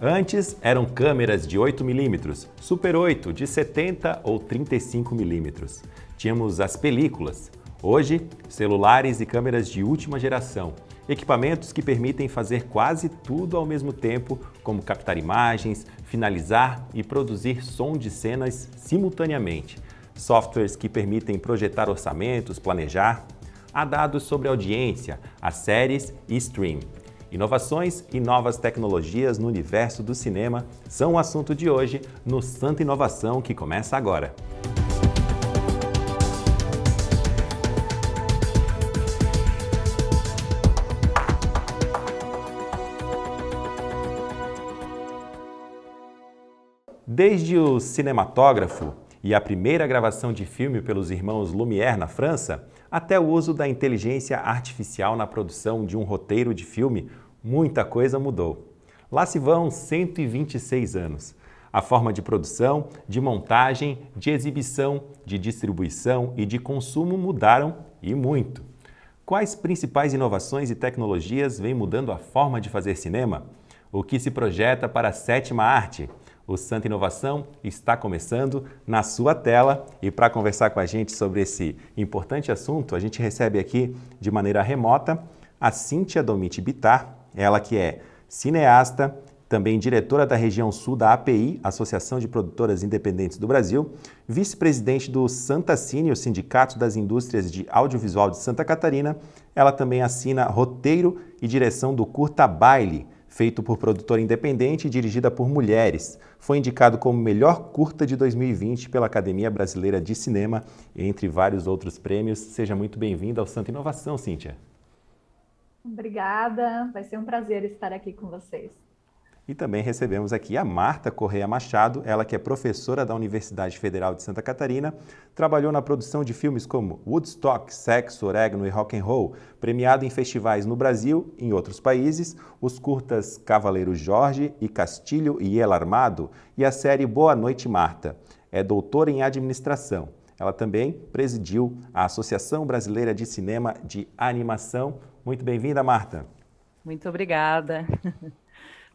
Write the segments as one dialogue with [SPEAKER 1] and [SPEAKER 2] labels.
[SPEAKER 1] Antes eram câmeras de 8 milímetros, Super 8 de 70 ou 35 milímetros. Tínhamos as películas. Hoje, celulares e câmeras de última geração. Equipamentos que permitem fazer quase tudo ao mesmo tempo, como captar imagens, finalizar e produzir som de cenas simultaneamente. Softwares que permitem projetar orçamentos, planejar. Há dados sobre audiência, as séries e stream. Inovações e novas tecnologias no universo do cinema são o assunto de hoje no Santa Inovação que começa agora. Desde o cinematógrafo e a primeira gravação de filme pelos irmãos Lumière na França, até o uso da inteligência artificial na produção de um roteiro de filme, muita coisa mudou. Lá se vão 126 anos. A forma de produção, de montagem, de exibição, de distribuição e de consumo mudaram e muito. Quais principais inovações e tecnologias vêm mudando a forma de fazer cinema? O que se projeta para a sétima arte? O Santa Inovação está começando na sua tela e para conversar com a gente sobre esse importante assunto, a gente recebe aqui de maneira remota a Cíntia Domiti Bitar, ela que é cineasta, também diretora da região sul da API, Associação de Produtoras Independentes do Brasil, vice-presidente do Santa Cine, o Sindicato das Indústrias de Audiovisual de Santa Catarina. Ela também assina roteiro e direção do Curta Baile, feito por produtora independente e dirigida por mulheres. Foi indicado como melhor curta de 2020 pela Academia Brasileira de Cinema, entre vários outros prêmios. Seja muito bem-vinda ao Santa Inovação, Cíntia.
[SPEAKER 2] Obrigada, vai ser um prazer estar aqui com vocês.
[SPEAKER 1] E também recebemos aqui a Marta Correia Machado, ela que é professora da Universidade Federal de Santa Catarina, trabalhou na produção de filmes como Woodstock, Sexo, Oregano e Rock and Roll, premiado em festivais no Brasil e em outros países, os curtas Cavaleiro Jorge e Castilho e El Armado e a série Boa Noite Marta. É doutora em administração. Ela também presidiu a Associação Brasileira de Cinema de Animação. Muito bem-vinda, Marta.
[SPEAKER 3] Muito obrigada.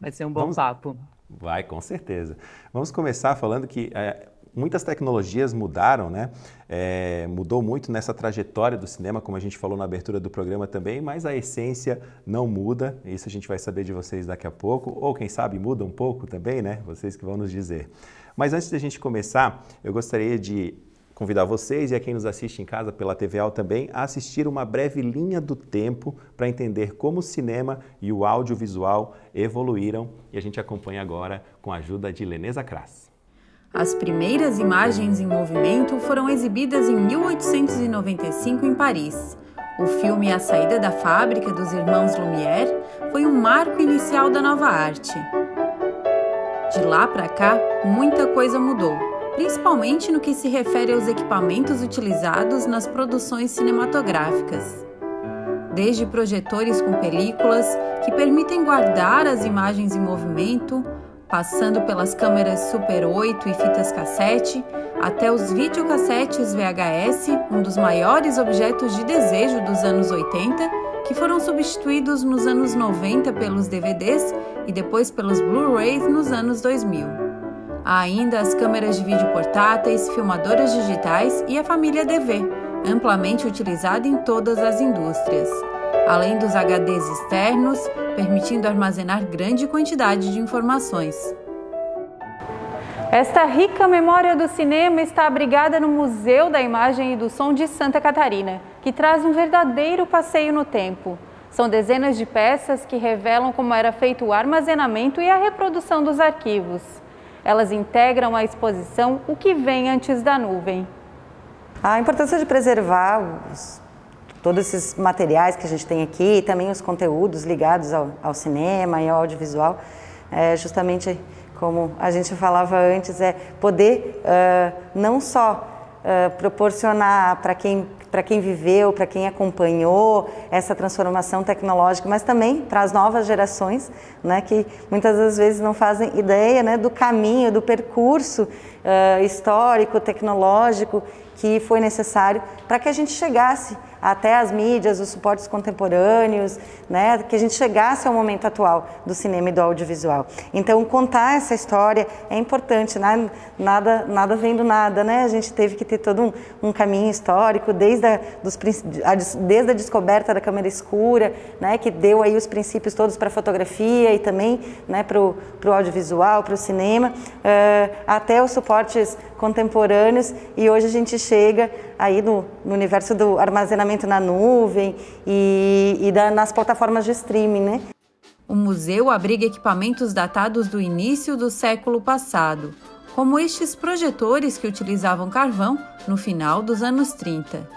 [SPEAKER 3] Vai ser um bom Vamos... papo.
[SPEAKER 1] Vai, com certeza. Vamos começar falando que é, muitas tecnologias mudaram, né? É, mudou muito nessa trajetória do cinema, como a gente falou na abertura do programa também, mas a essência não muda. Isso a gente vai saber de vocês daqui a pouco, ou quem sabe muda um pouco também, né? Vocês que vão nos dizer. Mas antes da gente começar, eu gostaria de convidar vocês e a quem nos assiste em casa pela TVA também a assistir uma breve linha do tempo para entender como o cinema e o audiovisual evoluíram e a gente acompanha agora com a ajuda de Leneza Kras.
[SPEAKER 4] As primeiras imagens em movimento foram exibidas em 1895 em Paris. O filme A Saída da Fábrica dos Irmãos Lumière foi um marco inicial da nova arte. De lá para cá, muita coisa mudou principalmente no que se refere aos equipamentos utilizados nas produções cinematográficas. Desde projetores com películas que permitem guardar as imagens em movimento, passando pelas câmeras Super 8 e fitas cassete, até os videocassetes VHS, um dos maiores objetos de desejo dos anos 80, que foram substituídos nos anos 90 pelos DVDs e depois pelos Blu-rays nos anos 2000. Há ainda as câmeras de vídeo portáteis, filmadoras digitais e a família DV, amplamente utilizada em todas as indústrias. Além dos HDs externos, permitindo armazenar grande quantidade de informações. Esta rica memória do cinema está abrigada no Museu da Imagem e do Som de Santa Catarina, que traz um verdadeiro passeio no tempo. São dezenas de peças que revelam como era feito o armazenamento e a reprodução dos arquivos. Elas integram a exposição O que vem antes da nuvem.
[SPEAKER 5] A importância de preservar os, todos esses materiais que a gente tem aqui e também os conteúdos ligados ao, ao cinema e ao audiovisual é justamente como a gente falava antes, é poder uh, não só uh, proporcionar para quem para quem viveu, para quem acompanhou essa transformação tecnológica, mas também para as novas gerações, né, que muitas das vezes não fazem ideia né, do caminho, do percurso uh, histórico, tecnológico que foi necessário para que a gente chegasse até as mídias, os suportes contemporâneos, né, que a gente chegasse ao momento atual do cinema e do audiovisual. Então, contar essa história é importante, né? nada, nada vendo nada, né? A gente teve que ter todo um, um caminho histórico, desde a, dos, a, desde a descoberta da câmera escura, né, que deu aí os princípios todos para a fotografia e também né, para o audiovisual, para o cinema, uh, até os suportes contemporâneos, e hoje a gente chega aí no, no universo do armazenamento na nuvem e, e da, nas plataformas de streaming, né?
[SPEAKER 4] O museu abriga equipamentos datados do início do século passado, como estes projetores que utilizavam carvão no final dos anos 30.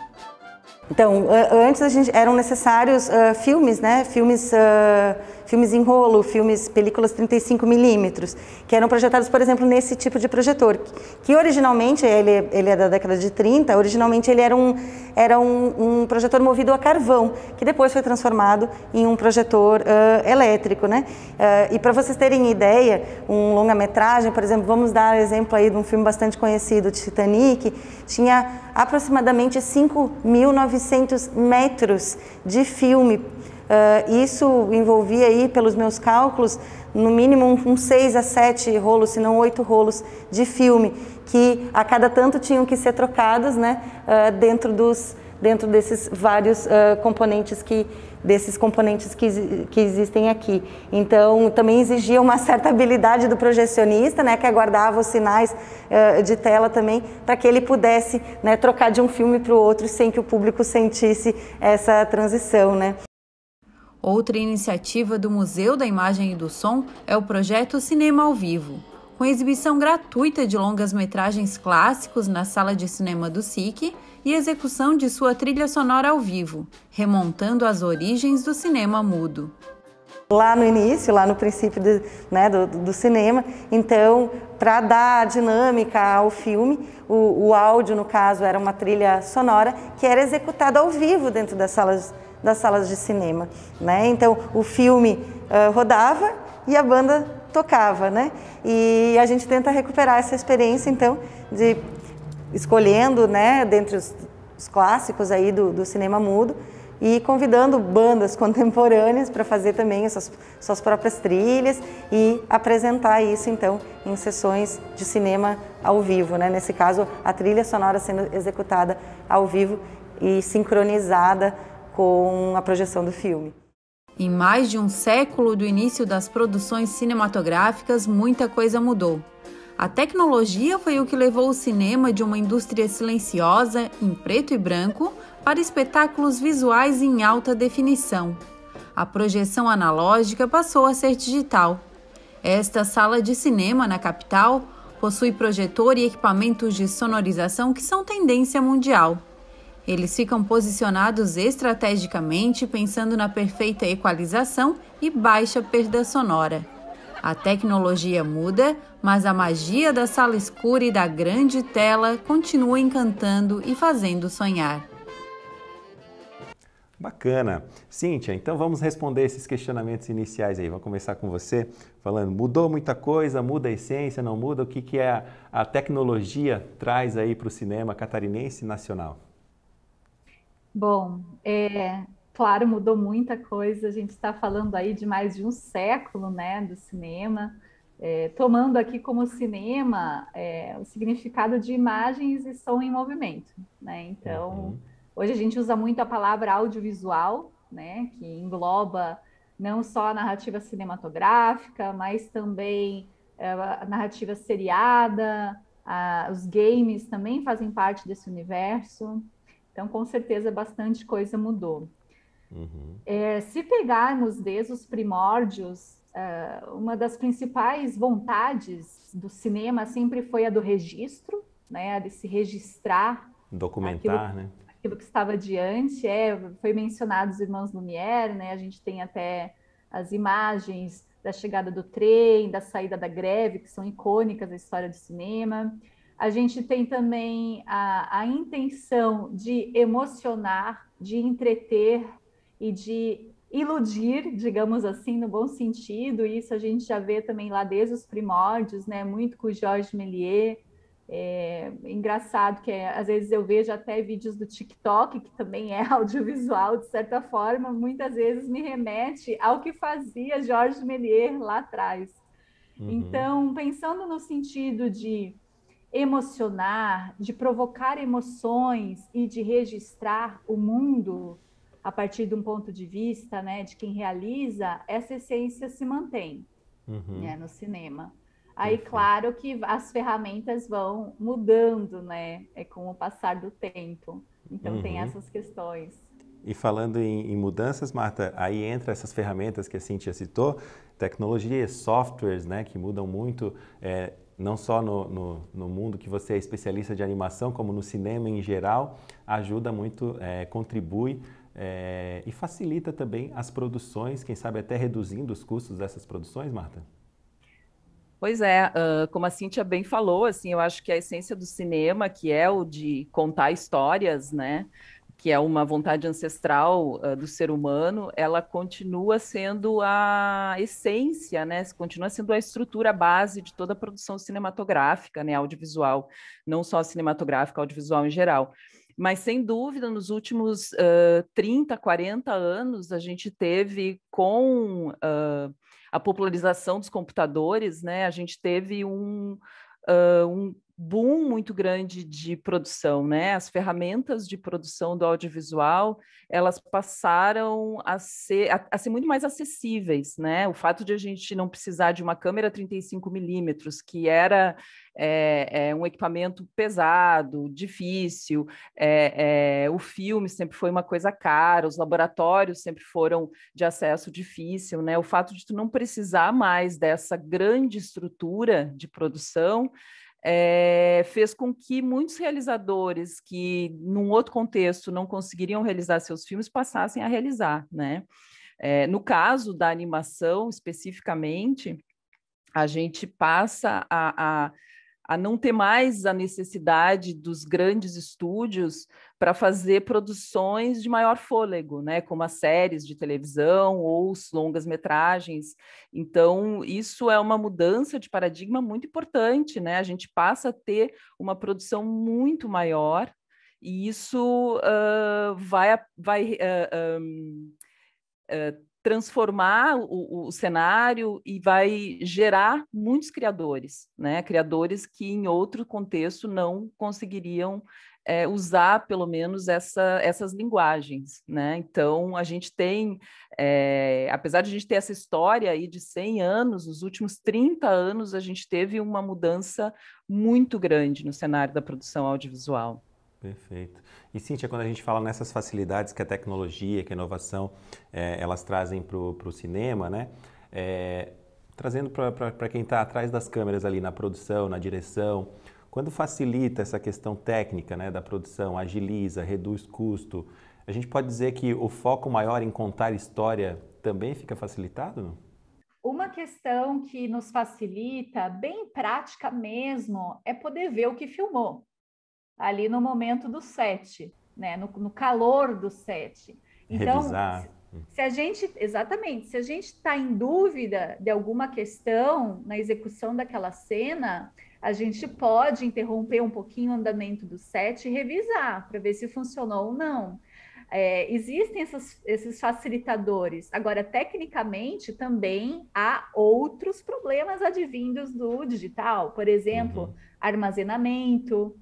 [SPEAKER 5] Então, antes gente, eram necessários uh, filmes, né? Filmes uh, filmes em rolo, filmes, películas 35mm, que eram projetados, por exemplo, nesse tipo de projetor, que originalmente, ele, ele é da década de 30, originalmente ele era, um, era um, um projetor movido a carvão, que depois foi transformado em um projetor uh, elétrico, né? Uh, e para vocês terem ideia, um longa-metragem, por exemplo, vamos dar exemplo aí de um filme bastante conhecido, Titanic, tinha aproximadamente 5.900 metros de filme Uh, isso envolvia aí, pelos meus cálculos, no mínimo uns um, seis a sete rolos, se não oito rolos de filme, que a cada tanto tinham que ser trocados, né, uh, dentro dos dentro desses vários uh, componentes que desses componentes que, que existem aqui. Então, também exigia uma certa habilidade do projecionista, né, que aguardava os sinais uh, de tela também, para que ele pudesse né, trocar de um filme para o outro sem que o público sentisse essa transição. Né.
[SPEAKER 4] Outra iniciativa do Museu da Imagem e do Som é o projeto Cinema ao Vivo, com exibição gratuita de longas-metragens clássicos na sala de cinema do SIC e execução de sua trilha sonora ao vivo, remontando as origens do cinema mudo.
[SPEAKER 5] Lá no início, lá no princípio do, né, do, do cinema, então, para dar dinâmica ao filme, o, o, áudio, no caso, era uma trilha sonora que era executada ao vivo dentro das salas das salas de cinema. Né? Então, o filme uh, rodava e a banda tocava, né? E a gente tenta recuperar essa experiência, então, de escolhendo, né, dentre os, os clássicos aí do, do cinema mudo, e convidando bandas contemporâneas para fazer também essas suas próprias trilhas e apresentar isso então em sessões de cinema ao vivo, né? Nesse caso, a trilha sonora sendo executada ao vivo e sincronizada com a projeção do filme.
[SPEAKER 4] Em mais de um século do início das produções cinematográficas, muita coisa mudou. A tecnologia foi o que levou o cinema de uma indústria silenciosa, em preto e branco, para espetáculos visuais em alta definição. A projeção analógica passou a ser digital. Esta sala de cinema na capital possui projetor e equipamentos de sonorização que são tendência mundial. Eles ficam posicionados estrategicamente pensando na perfeita equalização e baixa perda sonora. A tecnologia muda, mas a magia da sala escura e da grande tela continua encantando e fazendo sonhar.
[SPEAKER 1] Bacana. Cíntia, então vamos responder esses questionamentos iniciais aí. Vamos começar com você, falando, mudou muita coisa, muda a essência, não muda? O que, que é a, a tecnologia traz aí para o cinema catarinense nacional?
[SPEAKER 2] Bom, é, claro, mudou muita coisa. A gente está falando aí de mais de um século, né, do cinema. É, tomando aqui como cinema é, o significado de imagens e som em movimento, né? Então, uhum. hoje a gente usa muito a palavra audiovisual, né? Que engloba não só a narrativa cinematográfica, mas também é, a narrativa seriada, a, os games também fazem parte desse universo. Então, com certeza, bastante coisa mudou. Uhum. É, se pegarmos desde os primórdios, uh, uma das principais vontades do cinema sempre foi a do registro, né, de se registrar.
[SPEAKER 1] Documentar, aquilo, né?
[SPEAKER 2] Aquilo que estava diante. É, foi mencionado os Irmãos Lumière, né, a gente tem até as imagens da chegada do trem, da saída da greve, que são icônicas da história do cinema. A gente tem também a, a intenção de emocionar, de entreter e de iludir, digamos assim, no bom sentido. Isso a gente já vê também lá desde os primórdios, né? Muito com o Georges Méliès. É engraçado que é, às vezes eu vejo até vídeos do TikTok, que também é audiovisual de certa forma, muitas vezes me remete ao que fazia Georges Méliès lá atrás. Uhum. Então, pensando no sentido de emocionar, de provocar emoções e de registrar o mundo a partir de um ponto de vista né, de quem realiza, essa essência se mantém
[SPEAKER 5] uhum. né, no
[SPEAKER 2] cinema. Aí, claro que as ferramentas vão mudando, né? É com o passar do tempo. Então, uhum. tem essas questões.
[SPEAKER 1] E falando em, em, mudanças, Marta, aí entra essas ferramentas que a Cintia citou, tecnologias, softwares, né, que mudam muito. É, não só no, no, no, mundo que você é especialista de animação, como no cinema em geral, ajuda muito, é, contribui é, e facilita também as produções, quem sabe até reduzindo os custos dessas produções, Marta?
[SPEAKER 3] Pois é, uh, como a Cíntia bem falou, assim, eu acho que a essência do cinema, que é o de contar histórias, né? que é uma vontade ancestral uh, do ser humano, ela continua sendo a essência, né? Continua sendo a estrutura base de toda a produção cinematográfica, né? Audiovisual, não só cinematográfica, audiovisual em geral. Mas, sem dúvida, nos últimos uh, 30, 40 anos, a gente teve com uh, a popularização dos computadores, né? A gente teve um, uh, um boom muito grande de produção, né? As ferramentas de produção do audiovisual, elas passaram a ser, a, a ser muito mais acessíveis, né? O fato de a gente não precisar de uma câmera 35 milímetros, que era é, é, um equipamento pesado, difícil, é, é, o filme sempre foi uma coisa cara, os laboratórios sempre foram de acesso difícil, né? O fato de tu não precisar mais dessa grande estrutura de produção, é, fez com que muitos realizadores que, num outro contexto, não conseguiriam realizar seus filmes, passassem a realizar, né? É, no caso da animação, especificamente, a gente passa a, a a não ter mais a necessidade dos grandes estúdios para fazer produções de maior fôlego, né, como as séries de televisão ou os longas metragens. Então, isso é uma mudança de paradigma muito importante, né? A gente passa a ter uma produção muito maior e isso uh, vai, vai uh, um, uh, transformar o, o, cenário e vai gerar muitos criadores, né? Criadores que em outro contexto não conseguiriam é, usar pelo menos essa, essas linguagens, né? Então a gente tem, é, apesar de a gente ter essa história aí de 100 anos, nos últimos 30 anos a gente teve uma mudança muito grande no cenário da produção audiovisual.
[SPEAKER 1] Perfeito. E Cíntia, quando a gente fala nessas facilidades que a tecnologia, que a inovação, é, elas trazem para o cinema, né? É, trazendo para quem está atrás das câmeras ali, na produção, na direção, quando facilita essa questão técnica né, da produção, agiliza, reduz custo, a gente pode dizer que o foco maior em contar história também fica facilitado?
[SPEAKER 2] Uma questão que nos facilita, bem prática mesmo, é poder ver o que filmou ali no momento do set, né? no, no calor do set. Então, Revisar. se a gente, exatamente, se a gente está em dúvida de alguma questão na execução daquela cena, a gente pode interromper um pouquinho o andamento do set e revisar para ver se funcionou ou não. É, existem essas, esses facilitadores. Agora, tecnicamente, também há outros problemas advindos do digital, por exemplo, uhum. armazenamento,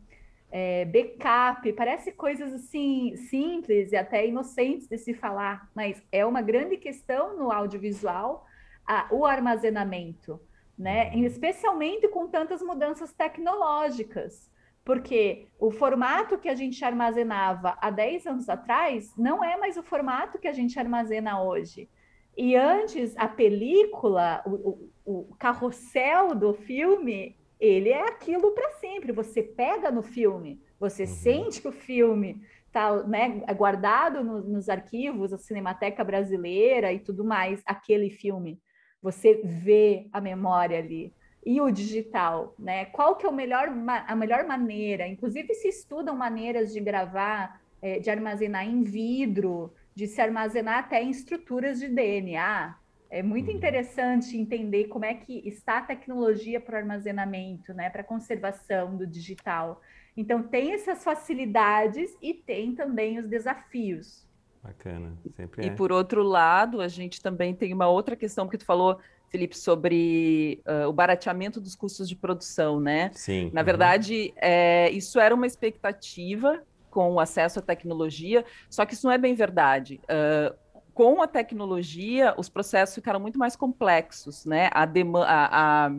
[SPEAKER 2] é, backup, parece coisas assim simples e até inocentes de se falar, mas é uma grande questão no audiovisual a, o armazenamento, né? Uhum. Especialmente com tantas mudanças tecnológicas, porque o formato que a gente armazenava há 10 anos atrás não é mais o formato que a gente armazena hoje. E antes, a película, o, o, o carrossel do filme ele é aquilo para sempre. Você pega no filme, você uhum. sente que o filme está né, guardado no, nos arquivos da Cinemateca Brasileira e tudo mais, aquele filme. Você vê a memória ali. E o digital, né? Qual que é o melhor, a melhor maneira? Inclusive se estudam maneiras de gravar, eh, de armazenar em vidro, de se armazenar até em estruturas de DNA, é muito uhum. interessante entender como é que está a tecnologia para o armazenamento, né, para a conservação do digital. Então, tem essas facilidades e tem também os desafios.
[SPEAKER 1] Bacana, sempre E é. por
[SPEAKER 3] outro lado, a gente também tem uma outra questão que tu falou, Felipe, sobre uh, o barateamento dos custos de produção, né? Sim. Na uhum. verdade, é, isso era uma expectativa com o acesso à tecnologia, só que isso não é bem verdade. Uh, com a tecnologia, os processos ficaram muito mais complexos, né? A a, a,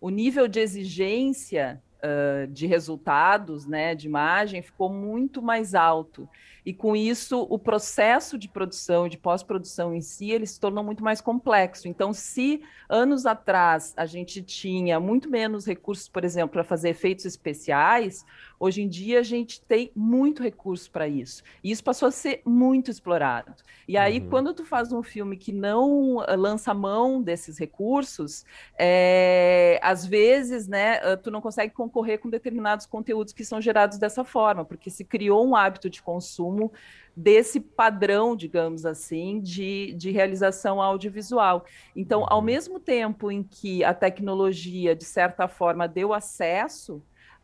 [SPEAKER 3] o nível de exigência uh, de resultados, né, de imagem, ficou muito mais alto e com isso o processo de produção, de pós-produção em si, ele se tornou muito mais complexo. Então, se anos atrás a gente tinha muito menos recursos, por exemplo, para fazer efeitos especiais, hoje em dia a gente tem muito recurso para isso. E isso passou a ser muito explorado. E aí, uhum. quando tu faz um filme que não eh, lança mão desses recursos, é, às vezes, né, eh, tu não consegue concorrer com determinados conteúdos que são gerados dessa forma, porque se criou um hábito de consumo como desse padrão, digamos assim, de, de realização audiovisual. Então, ao uhum. mesmo tempo em que a tecnologia, de certa forma, deu acesso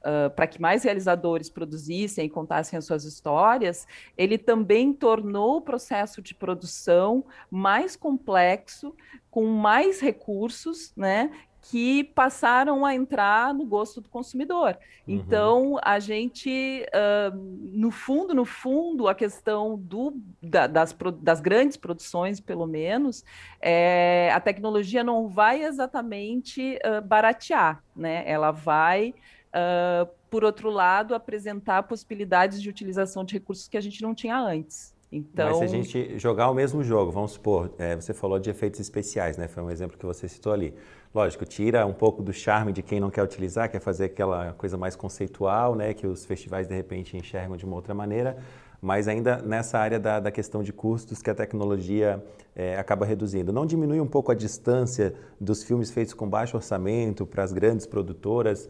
[SPEAKER 3] uh, para que mais realizadores produzissem e contassem as suas histórias, ele também tornou o processo de produção mais complexo, com mais recursos, né? que passaram a entrar no gosto do consumidor. Uhum. Então, a gente, uh, no fundo, no fundo, a questão do, da, das, das, grandes produções, pelo menos, é, a tecnologia não vai exatamente uh, baratear, né? Ela vai Uh, por outro lado, apresentar possibilidades de utilização de recursos que a gente não tinha antes. Então... Mas se a gente
[SPEAKER 1] jogar o mesmo jogo, vamos supor, é, você falou de efeitos especiais, né? Foi um exemplo que você citou ali. Lógico, tira um pouco do charme de quem não quer utilizar, quer fazer aquela coisa mais conceitual, né, que os festivais de repente enxergam de uma outra maneira, mas ainda nessa área da, da questão de custos que a tecnologia é, acaba reduzindo. Não diminui um pouco a distância dos filmes feitos com baixo orçamento para as grandes produtoras,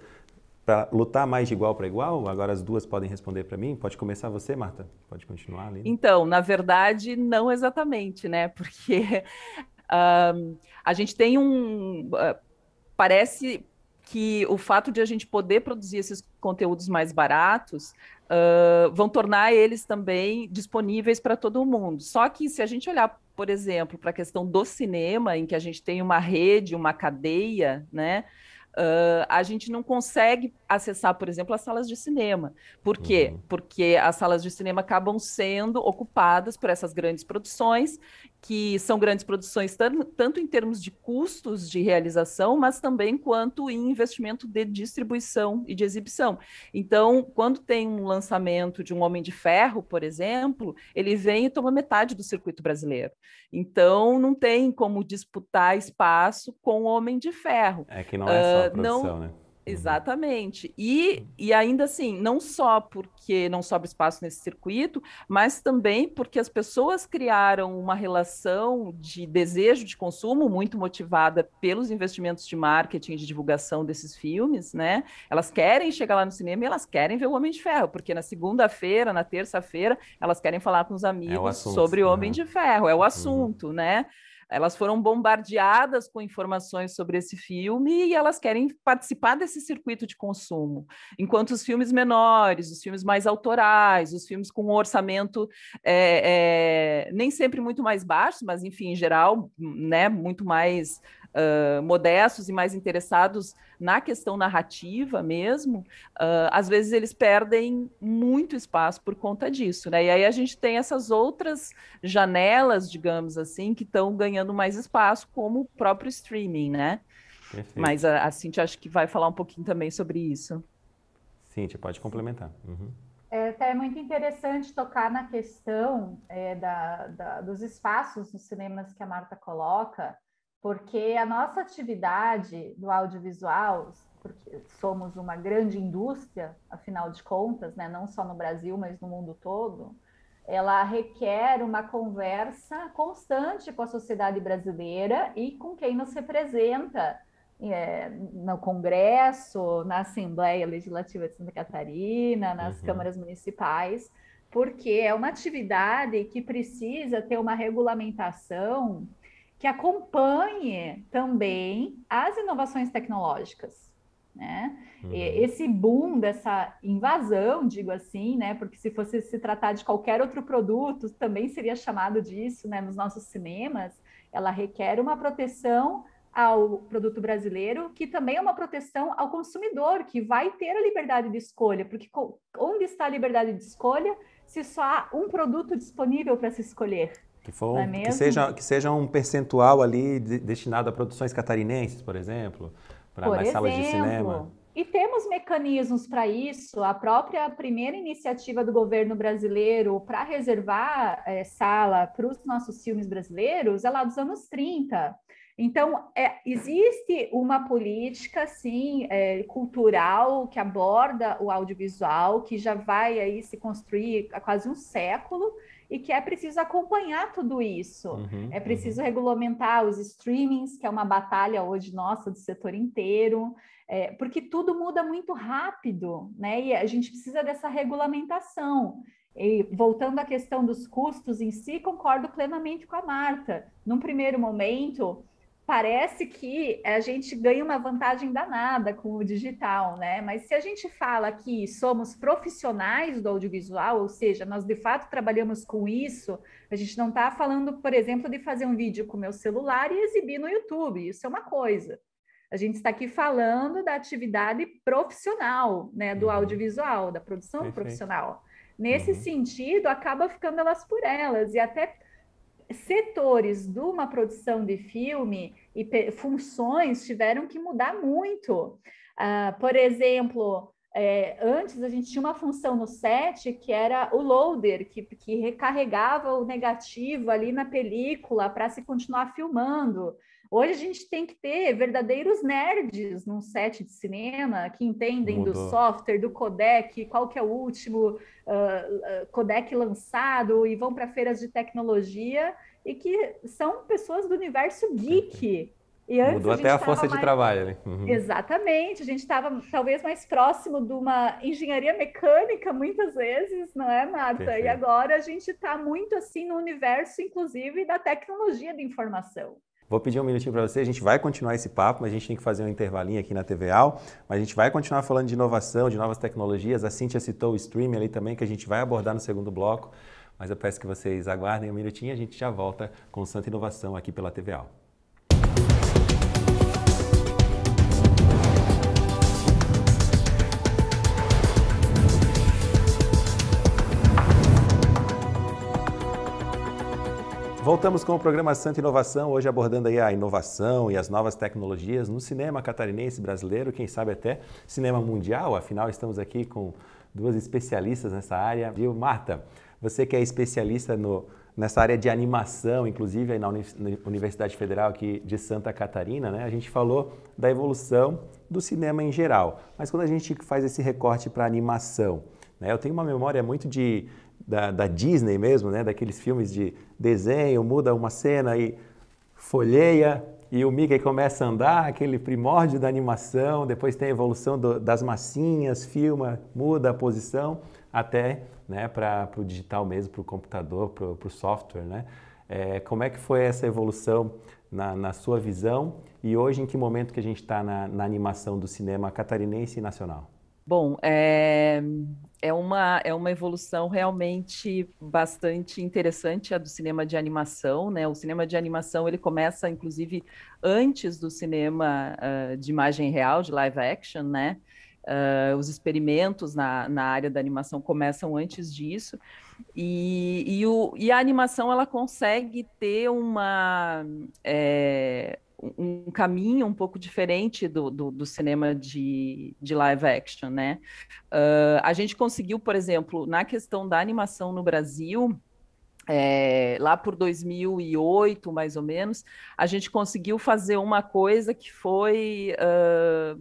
[SPEAKER 1] para lutar mais de igual para igual? Agora as duas podem responder para mim. Pode começar você, Marta? Pode continuar ali. Né?
[SPEAKER 3] Então, na verdade, não exatamente, né? Porque a gente tem um. Ah, parece que o fato de a gente poder produzir esses conteúdos mais baratos uh, vão tornar eles também disponíveis para todo mundo. Só que se a gente olhar, por exemplo, para a questão do cinema, em que a gente tem uma rede, uma cadeia, né? Uh, a gente não consegue acessar, por exemplo, as salas de cinema. Por quê? Uhum. Porque as salas de cinema acabam sendo ocupadas por essas grandes produções que são grandes produções, tanto em termos de custos de realização, mas também quanto em investimento de distribuição e de exibição. Então, quando tem um lançamento de um Homem de Ferro, por exemplo, ele vem e toma metade do circuito brasileiro. Então, não tem como disputar espaço com o Homem de Ferro.
[SPEAKER 1] É que não é só a ah, produção, uh, não... né?
[SPEAKER 3] Uhum. Exatamente. E, e ainda assim, não só porque não sobra espaço nesse circuito, mas também porque as pessoas criaram uma relação de desejo de consumo muito motivada pelos investimentos de marketing, de divulgação desses filmes, né? Elas querem chegar lá no cinema e elas querem ver o Homem de Ferro, porque na segunda-feira, na terça-feira, elas querem falar com os amigos é o assunto, sobre o Homem né? de Ferro, é o uhum. assunto, uhum. né? Elas foram bombardeadas com informações sobre esse filme e elas querem participar desse circuito de consumo. Enquanto os filmes menores, os filmes mais autorais, os filmes com um orçamento é, é, nem sempre muito mais baixo, mas enfim, em geral, né, muito mais uh, modestos e mais interessados na questão narrativa mesmo, uh, às vezes eles perdem muito espaço por conta disso, né? E aí a gente tem essas outras janelas, digamos assim, que estão ganhando mais espaço, como o próprio streaming, né? Perfeito. Mas a, a Cintia acho que vai falar um pouquinho também sobre isso.
[SPEAKER 1] Cintia, pode complementar. Uhum.
[SPEAKER 2] É até é muito interessante tocar na questão é, da, da, dos espaços nos cinemas que a Marta coloca, porque a nossa atividade do audiovisual, porque somos uma grande indústria, afinal de contas, né, não só no Brasil, mas no mundo todo, ela requer uma conversa constante com a sociedade brasileira e com quem nos representa é, no Congresso, na Assembleia Legislativa de Santa Catarina, nas uhum. câmaras municipais, porque é uma atividade que precisa ter uma regulamentação que acompanhe também as inovações tecnológicas. Né? Uhum. Esse boom dessa invasão, digo assim, né? Porque se fosse se tratar de qualquer outro produto, também seria chamado disso, né? Nos nossos cinemas, ela requer uma proteção ao produto brasileiro, que também é uma proteção ao consumidor, que vai ter a liberdade de escolha, porque onde está a liberdade de escolha se só há um produto disponível para se escolher?
[SPEAKER 1] Que, for, é que, seja, que seja um percentual ali de, destinado a produções catarinenses, por exemplo, para mais exemplo. salas de cinema.
[SPEAKER 2] E temos mecanismos para isso. A própria primeira iniciativa do governo brasileiro para reservar é, sala para os nossos filmes brasileiros é lá dos anos 30. Então, é, existe uma política, sim, é, cultural que aborda o audiovisual, que já vai aí se construir há quase um século, e que é preciso acompanhar tudo isso. Uhum, é uhum. preciso uhum. regulamentar os streamings, que é uma batalha hoje nossa do setor inteiro, é, porque tudo muda muito rápido, né? E a gente precisa dessa regulamentação. E voltando à questão dos custos em si, concordo plenamente com a Marta. Num primeiro momento, parece que a gente ganha uma vantagem danada com o digital, né? Mas se a gente fala que somos profissionais do audiovisual, ou seja, nós de fato trabalhamos com isso, a gente não está falando, por exemplo, de fazer um vídeo com meu celular e exibir no YouTube, isso é uma coisa. A gente está aqui falando da atividade profissional, né, do uhum. audiovisual, da produção Perfeito. profissional. Nesse uhum. sentido, acaba ficando elas por elas. E até setores de uma produção de filme e funções tiveram que mudar muito. Uh, por exemplo, é, antes a gente tinha uma função no set que era o loader, que, que recarregava o negativo ali na película para se continuar filmando. Hoje a gente tem que ter verdadeiros nerds num set de cinema que entendem Mudou. do software, do codec, qual que é o último uh, codec lançado e vão para feiras de tecnologia e que são pessoas do universo geek. E antes Mudou a até a força mais... de trabalho. Né? Uhum. Exatamente, a gente estava talvez mais próximo de uma engenharia mecânica muitas vezes, não é, Marta? Perfeito. E agora a gente está muito assim no universo, inclusive, da tecnologia de informação.
[SPEAKER 1] Vou pedir um minutinho para você, a gente vai continuar esse papo, mas a gente tem que fazer um intervalinho aqui na TV Al, mas a gente vai continuar falando de inovação, de novas tecnologias. A Cintia citou o streaming ali também, que a gente vai abordar no segundo bloco, mas eu peço que vocês aguardem um minutinho e a gente já volta com Santa Inovação aqui pela TV Al. Voltamos com o programa Santa Inovação, hoje abordando aí a inovação e as novas tecnologias no cinema catarinense brasileiro, quem sabe até cinema mundial, afinal estamos aqui com duas especialistas nessa área. Viu, Marta, você que é especialista no, nessa área de animação, inclusive aí na Universidade Federal aqui de Santa Catarina, né? a gente falou da evolução do cinema em geral, mas quando a gente faz esse recorte para animação, né? eu tenho uma memória muito de da, da Disney mesmo, né? daqueles filmes de desenho, muda uma cena e folheia e o Mickey começa a andar, aquele primórdio da animação, depois tem a evolução do, das massinhas, filma, muda a posição, até né, para o digital mesmo, para o computador, para o software. Né? É, como é que foi essa evolução na, na, sua visão e hoje em que momento que a gente está na, na, animação do cinema catarinense e nacional?
[SPEAKER 3] Bom, é, é uma, é uma evolução realmente bastante interessante a do cinema de animação, né? O cinema de animação ele começa, inclusive, antes do cinema uh, de imagem real, de live action, né? Uh, os experimentos na, na área da animação começam antes disso e, e, o, e a animação ela consegue ter uma é, um caminho um pouco diferente do, do, do cinema de, de live action, né? Uh, a gente conseguiu, por exemplo, na questão da animação no Brasil, é, lá por 2008, mais ou menos, a gente conseguiu fazer uma coisa que foi uh,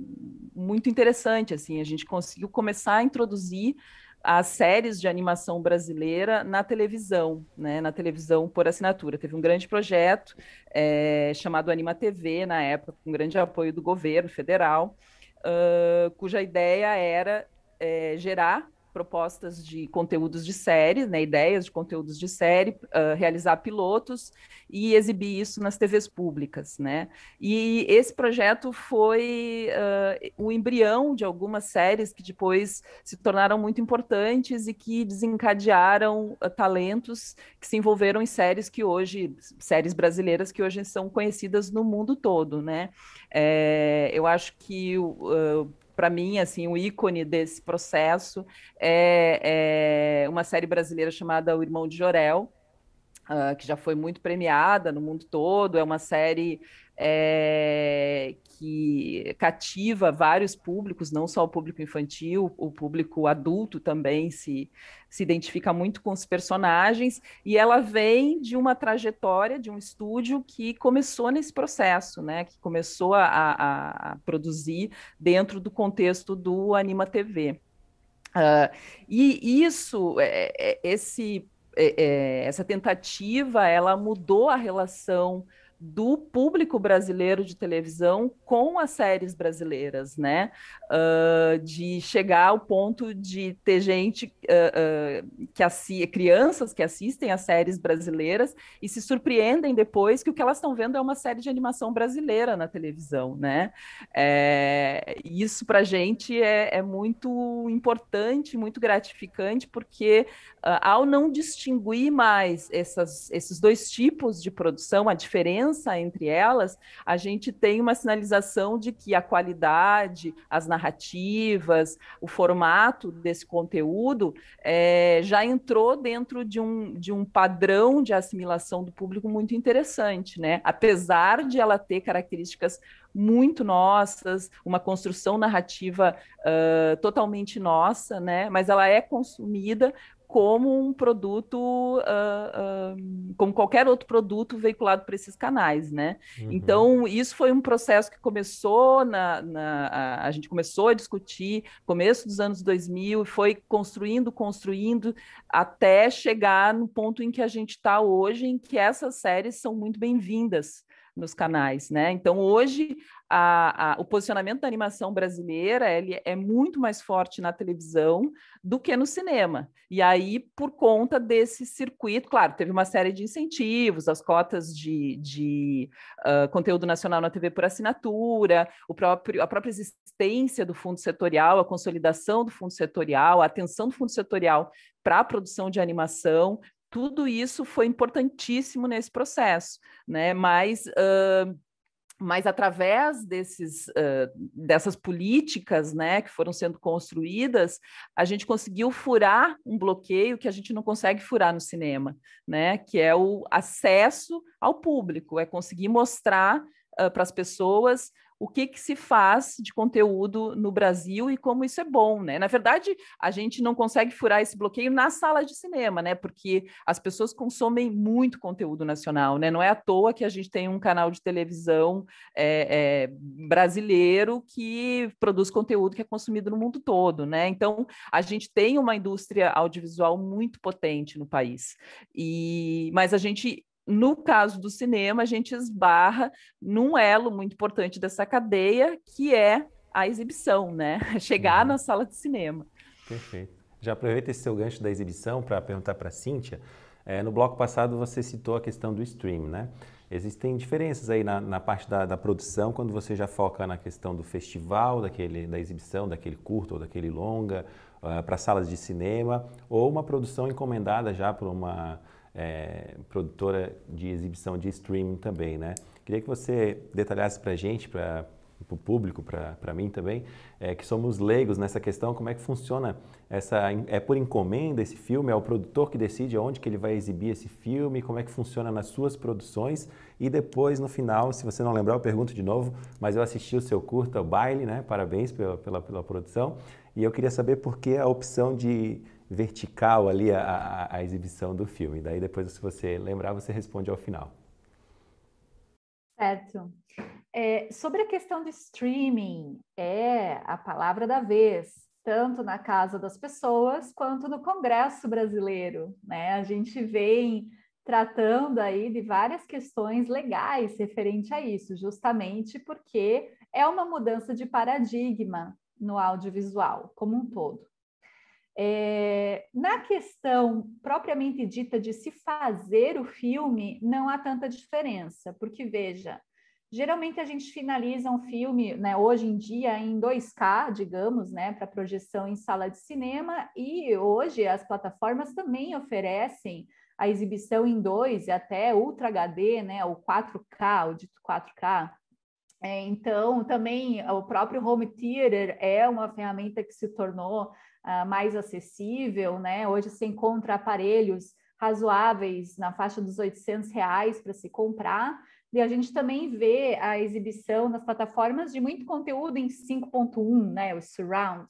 [SPEAKER 3] muito interessante, assim, a gente conseguiu começar a introduzir as séries de animação brasileira na televisão, né, na televisão por assinatura. Teve um grande projeto é, chamado Anima TV, na época, com grande apoio do governo federal, uh, cuja ideia era é, gerar propostas de conteúdos de série, né, ideias de conteúdos de série, uh, realizar pilotos e exibir isso nas TVs públicas, né? E esse projeto foi uh, o embrião de algumas séries que depois se tornaram muito importantes e que desencadearam uh, talentos que se envolveram em séries que hoje, séries brasileiras que hoje são conhecidas no mundo todo, né? É, eu acho que para mim, assim, o ícone desse processo é, é uma série brasileira chamada O Irmão de Jorel, Uh, que já foi muito premiada no mundo todo. É uma série é, que cativa vários públicos, não só o público infantil, o público adulto também se, se identifica muito com os personagens, e ela vem de uma trajetória, de um estúdio que começou nesse processo, né? que começou a, a, a produzir dentro do contexto do Anima TV. Uh, ah, e isso, é, é, esse, é, essa tentativa, ela mudou a relação do público brasileiro de televisão com as séries brasileiras, né? Uh, de chegar ao ponto de ter gente uh, uh, que assi crianças que assistem às séries brasileiras e se surpreendem depois que o que elas estão vendo é uma série de animação brasileira na televisão, né? É, isso para gente é, é, muito importante, muito gratificante, porque ao não distinguir mais essas, esses dois tipos de produção, a diferença diferença entre elas, a gente tem uma sinalização de que a qualidade, as narrativas, o formato desse conteúdo é, já entrou dentro de um, de um padrão de assimilação do público muito interessante, né? Apesar de ela ter características muito nossas, uma construção narrativa uh, totalmente nossa, né? Mas ela é consumida como um produto, uh, uh, como qualquer outro produto veiculado por esses canais, né? Uhum. Então, isso foi um processo que começou, na, na a, a, gente começou a discutir, começo dos anos 2000, foi construindo, construindo, até chegar no ponto em que a gente está hoje, em que essas séries são muito bem-vindas nos canais, né? Então hoje a, a, o posicionamento da animação brasileira ele é muito mais forte na televisão do que no cinema. E aí por conta desse circuito, claro, teve uma série de incentivos, as cotas de, de uh, conteúdo nacional na TV por assinatura, o próprio a própria existência do fundo setorial, a consolidação do fundo setorial, a atenção do fundo setorial para a produção de animação, tudo isso foi importantíssimo nesse processo, né? Mas uh, mas através desses, uh, dessas políticas né, que foram sendo construídas, a gente conseguiu furar um bloqueio que a gente não consegue furar no cinema, né, que é o acesso ao público, é conseguir mostrar uh, para as pessoas o que, que se faz de conteúdo no Brasil e como isso é bom, né? Na verdade, a gente não consegue furar esse bloqueio na sala de cinema, né? Porque as pessoas consomem muito conteúdo nacional, né? Não é à toa que a gente tem um canal de televisão é, é, brasileiro que produz conteúdo que é consumido no mundo todo, né? Então, a gente tem uma indústria audiovisual muito potente no país, e mas a gente no caso do cinema, a gente esbarra num elo muito importante dessa cadeia, que é a exibição, né? Chegar uhum. na sala de cinema.
[SPEAKER 1] Perfeito. Já aproveita esse seu gancho da exibição para perguntar para a Cíntia. É, no bloco passado você citou a questão do stream, né? Existem diferenças aí na, na parte da, da, produção, quando você já foca na questão do festival, daquele, da exibição, daquele curto ou daquele longa, uh, ah, para salas de cinema, ou uma produção encomendada já por uma é, produtora de exibição de streaming também, né? Queria que você detalhasse para a gente, para o público, para mim também, é, que somos leigos nessa questão, como é que funciona essa... É por encomenda esse filme? É o produtor que decide onde que ele vai exibir esse filme? Como é que funciona nas suas produções? E depois, no final, se você não lembrar, eu pergunto de novo, mas eu assisti o seu curta, o baile, né? Parabéns pela, pela, pela produção. E eu queria saber por que a opção de vertical ali a, a, a exibição do filme. Daí depois, se você lembrar, você responde ao final.
[SPEAKER 2] Certo. É, sobre a questão do streaming, é a palavra da vez, tanto na casa das pessoas quanto no Congresso brasileiro. Né? A gente vem tratando aí de várias questões legais referente a isso, justamente porque é uma mudança de paradigma no audiovisual como um todo. É, na questão propriamente dita de se fazer o filme, não há tanta diferença, porque veja, geralmente a gente finaliza um filme, né, hoje em dia em 2K, digamos, né, para projeção em sala de cinema, e hoje as plataformas também oferecem a exibição em 2 e até Ultra HD, né, o 4K, o dito 4K. É, então, também o próprio home theater é uma ferramenta que se tornou ah, mais acessível, né? Hoje se encontra aparelhos razoáveis na faixa dos 800 reais para se comprar. E a gente também vê a exibição nas plataformas de muito conteúdo em 5.1, né? O surround.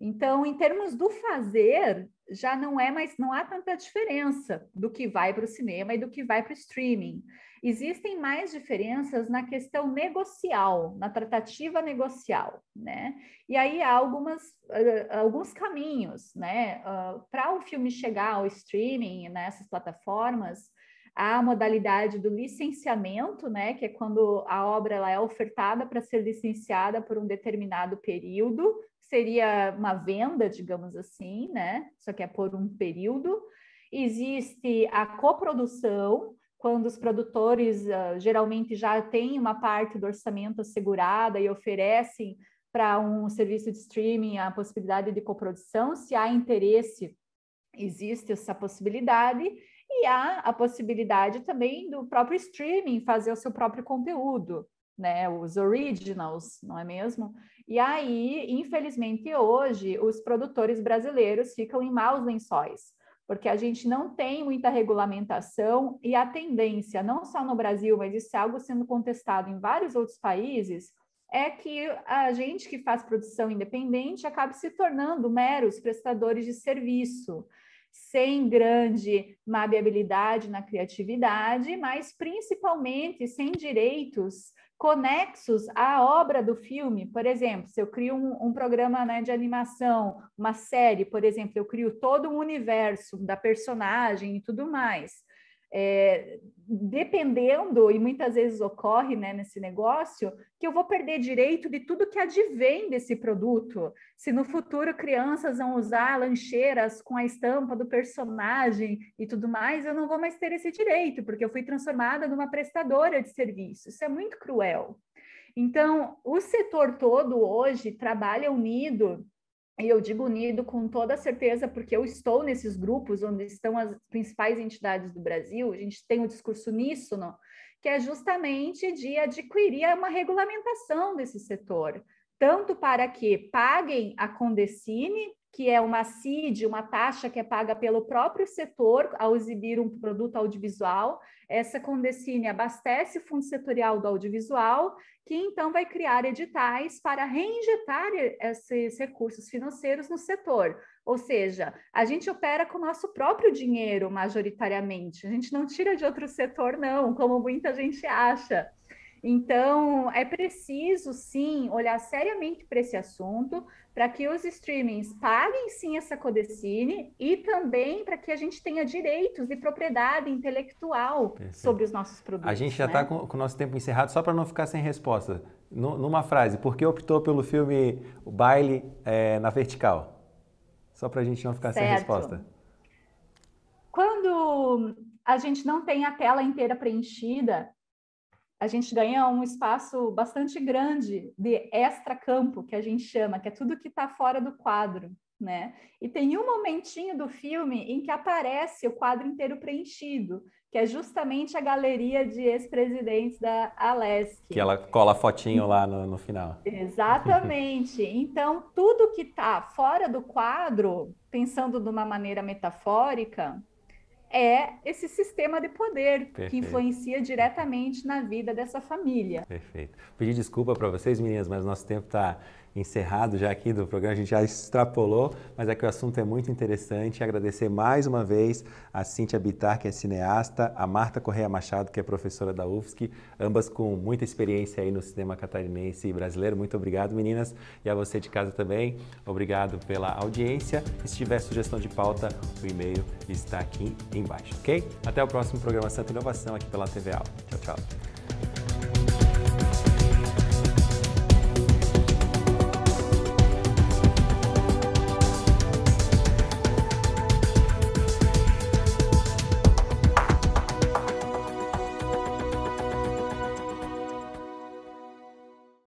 [SPEAKER 2] Então, em termos do fazer, já não é mais, não há tanta diferença do que vai para o cinema e do que vai para o streaming. Existem mais diferenças na questão negocial, na tratativa negocial, né? E aí há algumas, ah, alguns caminhos, né? Ah, para o filme chegar ao streaming nessas né, plataformas, há a modalidade do licenciamento, né? Que é quando a obra ela é ofertada para ser licenciada por um determinado período seria uma venda, digamos assim, né? Só que é por um período. Existe a coprodução, quando os produtores uh, geralmente já têm uma parte do orçamento assegurada e oferecem para um serviço de streaming a possibilidade de coprodução, se há interesse, existe essa possibilidade. E há a possibilidade também do próprio streaming fazer o seu próprio conteúdo, né? Os originals, não é mesmo? E aí, infelizmente, hoje os produtores brasileiros ficam em maus lençóis, porque a gente não tem muita regulamentação e a tendência, não só no Brasil, mas isso é algo sendo contestado em vários outros países, é que a gente que faz produção independente acabe se tornando meros prestadores de serviço sem grande maleabilidade na criatividade, mas principalmente sem direitos conexos à obra do filme. Por exemplo, se eu crio um, um programa né, de animação, uma série, por exemplo, eu crio todo um universo da personagem e tudo mais. É, dependendo, e muitas vezes ocorre né, nesse negócio, que eu vou perder direito de tudo que advém desse produto. Se no futuro crianças vão usar lancheiras com a estampa do personagem e tudo mais, eu não vou mais ter esse direito, porque eu fui transformada numa prestadora de serviço. Isso é muito cruel. Então, o setor todo hoje trabalha unido e eu digo unido com toda certeza, porque eu estou nesses grupos onde estão as principais entidades do Brasil, a gente tem o um discurso não que é justamente de adquirir uma regulamentação desse setor, tanto para que paguem a Condecine que é uma CID, uma taxa que é paga pelo próprio setor ao exibir um produto audiovisual. Essa Condecine abastece o fundo setorial do audiovisual, que então vai criar editais para reinjetar esses recursos financeiros no setor. Ou seja, a gente opera com o nosso próprio dinheiro majoritariamente, a gente não tira de outro setor, não, como muita gente acha. Então, é preciso sim olhar seriamente para esse assunto, para que os streamings paguem sim essa Codecine e também para que a gente tenha direitos e propriedade intelectual Perfeito. sobre os nossos produtos. A gente já está né? Tá com,
[SPEAKER 1] com, o nosso tempo encerrado, só para não ficar sem resposta. N numa frase, por que optou pelo filme O Baile é, na Vertical? Só para a gente não ficar certo. sem resposta.
[SPEAKER 2] Quando a gente não tem a tela inteira preenchida, a gente ganha um espaço bastante grande de extra-campo, que a gente chama, que é tudo que está fora do quadro, né? E tem um momentinho do filme em que aparece o quadro inteiro preenchido, que é justamente a galeria de ex-presidentes da Alesc. Que
[SPEAKER 1] ela cola fotinho lá no, no final.
[SPEAKER 2] Exatamente. Então, tudo que está fora do quadro, pensando de uma maneira metafórica, é esse sistema de poder Perfeito. que influencia diretamente na vida dessa família.
[SPEAKER 1] Perfeito. Pedi desculpa para vocês, meninas, mas nosso tempo está encerrado já aqui do programa, a gente já extrapolou, mas é que o assunto é muito interessante. Agradecer mais uma vez a Cíntia Bitar, que é cineasta, a Marta Correia Machado, que é professora da UFSC, ambas com muita experiência aí no cinema catarinense e brasileiro. Muito obrigado, meninas, e a você de casa também. Obrigado pela audiência. E se tiver sugestão de pauta, o e-mail está aqui embaixo, ok? Até o próximo programa Santa Inovação aqui pela TV Al. Tchau, tchau.